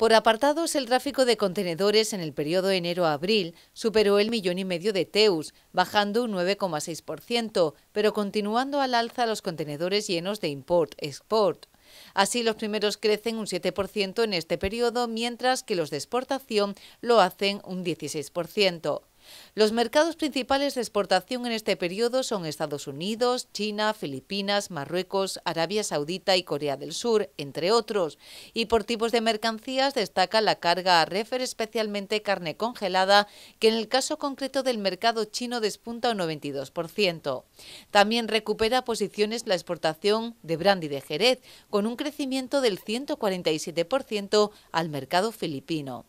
Por apartados, el tráfico de contenedores en el periodo enero-abril superó el millón y medio de teus, bajando un 9,6%, pero continuando al alza los contenedores llenos de import-export. Así, los primeros crecen un 7% en este periodo, mientras que los de exportación lo hacen un 16%. Los mercados principales de exportación en este periodo son Estados Unidos, China, Filipinas, Marruecos, Arabia Saudita y Corea del Sur, entre otros. Y por tipos de mercancías destaca la carga a refer, especialmente carne congelada, que en el caso concreto del mercado chino despunta un 92%. También recupera posiciones la exportación de brandy de Jerez, con un crecimiento del 147% al mercado filipino.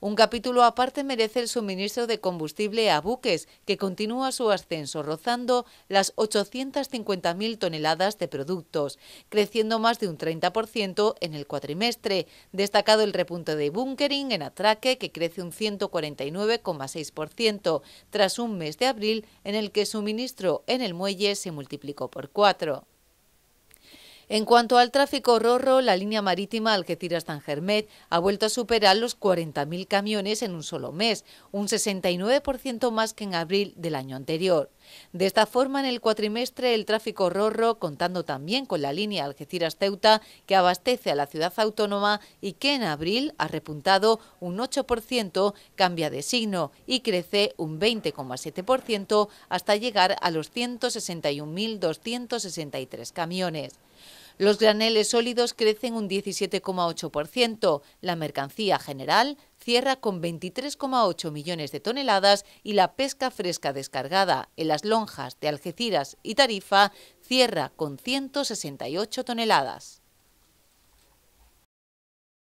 Un capítulo aparte merece el suministro de combustible a buques, que continúa su ascenso rozando las 850.000 toneladas de productos, creciendo más de un 30% en el cuatrimestre. Destacado el repunte de bunkering en atraque, que crece un 149,6%, tras un mes de abril en el que suministro en el muelle se multiplicó por cuatro. En cuanto al tráfico rorro, la línea marítima Algeciras-Tangermet ha vuelto a superar los 40.000 camiones en un solo mes, un 69% más que en abril del año anterior. De esta forma, en el cuatrimestre, el tráfico rorro, contando también con la línea algeciras teuta que abastece a la ciudad autónoma y que en abril ha repuntado un 8%, cambia de signo y crece un 20,7% hasta llegar a los 161.263 camiones. Los graneles sólidos crecen un 17,8%, la mercancía general cierra con 23,8 millones de toneladas y la pesca fresca descargada en las lonjas de Algeciras y Tarifa cierra con 168 toneladas.